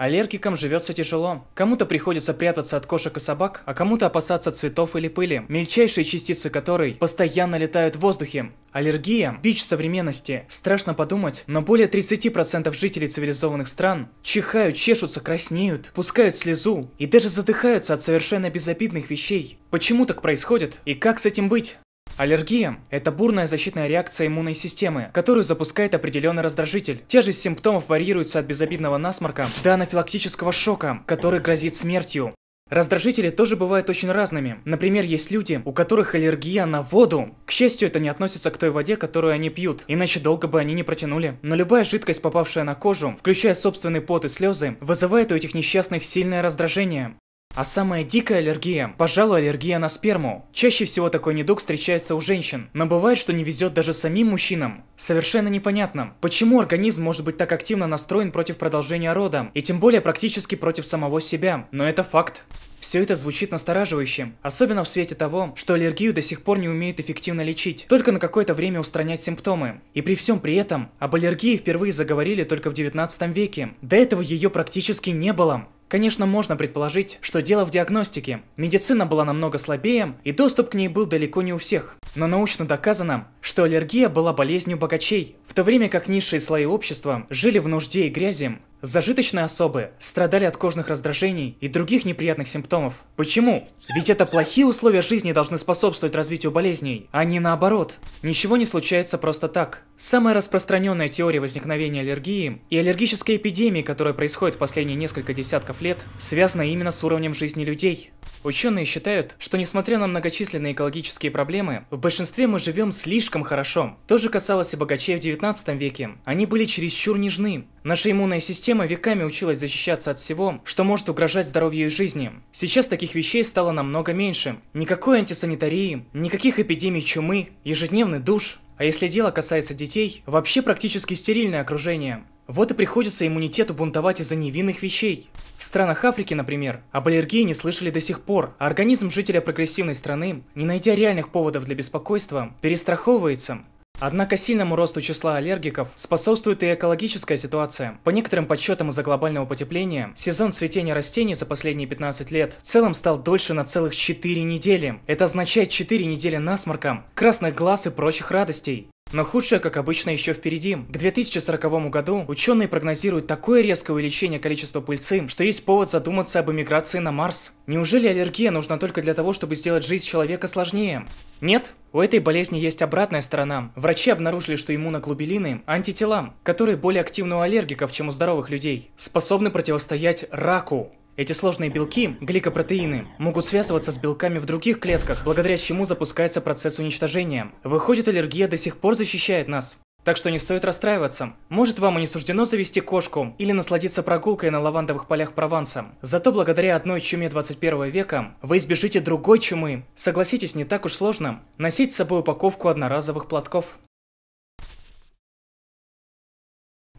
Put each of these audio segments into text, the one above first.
Аллергикам живется тяжело. Кому-то приходится прятаться от кошек и собак, а кому-то опасаться цветов или пыли, мельчайшие частицы которой постоянно летают в воздухе. Аллергия – бич современности. Страшно подумать, но более 30% жителей цивилизованных стран чихают, чешутся, краснеют, пускают слезу и даже задыхаются от совершенно безобидных вещей. Почему так происходит и как с этим быть? Аллергия – это бурная защитная реакция иммунной системы, которую запускает определенный раздражитель. Тяжесть симптомов варьируется от безобидного насморка до анафилактического шока, который грозит смертью. Раздражители тоже бывают очень разными. Например, есть люди, у которых аллергия на воду. К счастью, это не относится к той воде, которую они пьют, иначе долго бы они не протянули. Но любая жидкость, попавшая на кожу, включая собственный пот и слезы, вызывает у этих несчастных сильное раздражение. А самая дикая аллергия, пожалуй, аллергия на сперму. Чаще всего такой недуг встречается у женщин, но бывает, что не везет даже самим мужчинам. Совершенно непонятно, почему организм может быть так активно настроен против продолжения рода, и тем более практически против самого себя, но это факт. Все это звучит настораживающе, особенно в свете того, что аллергию до сих пор не умеют эффективно лечить, только на какое-то время устранять симптомы. И при всем при этом, об аллергии впервые заговорили только в 19 веке. До этого ее практически не было. Конечно, можно предположить, что дело в диагностике. Медицина была намного слабее, и доступ к ней был далеко не у всех. Но научно доказано, что аллергия была болезнью богачей, в то время как низшие слои общества жили в нужде и грязи, Зажиточные особы страдали от кожных раздражений и других неприятных симптомов. Почему? Ведь это плохие условия жизни должны способствовать развитию болезней, а не наоборот. Ничего не случается просто так. Самая распространенная теория возникновения аллергии и аллергической эпидемии, которая происходит в последние несколько десятков лет, связана именно с уровнем жизни людей. Ученые считают, что несмотря на многочисленные экологические проблемы, в большинстве мы живем слишком хорошо. То же касалось и богачей в 19 веке. Они были чересчур нежны, Наша иммунная система веками училась защищаться от всего, что может угрожать здоровью и жизни. Сейчас таких вещей стало намного меньше. Никакой антисанитарии, никаких эпидемий чумы, ежедневный душ. А если дело касается детей, вообще практически стерильное окружение. Вот и приходится иммунитету бунтовать из-за невинных вещей. В странах Африки, например, об аллергии не слышали до сих пор, организм жителя прогрессивной страны, не найдя реальных поводов для беспокойства, перестраховывается, Однако сильному росту числа аллергиков способствует и экологическая ситуация. По некоторым подсчетам из-за глобального потепления, сезон цветения растений за последние 15 лет в целом стал дольше на целых 4 недели. Это означает 4 недели насморка, красных глаз и прочих радостей. Но худшее, как обычно, еще впереди. К 2040 году ученые прогнозируют такое резкое увеличение количества пыльцы, что есть повод задуматься об эмиграции на Марс. Неужели аллергия нужна только для того, чтобы сделать жизнь человека сложнее? Нет, у этой болезни есть обратная сторона. Врачи обнаружили, что иммуноглобулины – антитела, которые более активны у аллергиков, чем у здоровых людей, способны противостоять раку. Эти сложные белки, гликопротеины, могут связываться с белками в других клетках, благодаря чему запускается процесс уничтожения. Выходит, аллергия до сих пор защищает нас. Так что не стоит расстраиваться. Может, вам и не суждено завести кошку или насладиться прогулкой на лавандовых полях Прованса. Зато благодаря одной чуме 21 века вы избежите другой чумы. Согласитесь, не так уж сложно носить с собой упаковку одноразовых платков.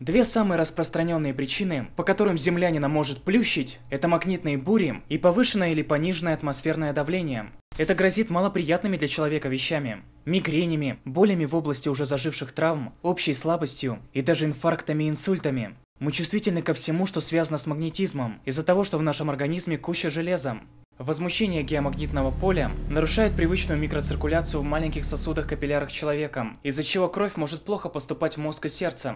Две самые распространенные причины, по которым землянина может плющить, это магнитные бури и повышенное или пониженное атмосферное давление. Это грозит малоприятными для человека вещами – мигренями, болями в области уже заживших травм, общей слабостью и даже инфарктами и инсультами. Мы чувствительны ко всему, что связано с магнетизмом, из-за того, что в нашем организме куча железа. Возмущение геомагнитного поля нарушает привычную микроциркуляцию в маленьких сосудах-капиллярах человека, из-за чего кровь может плохо поступать в мозг и сердце,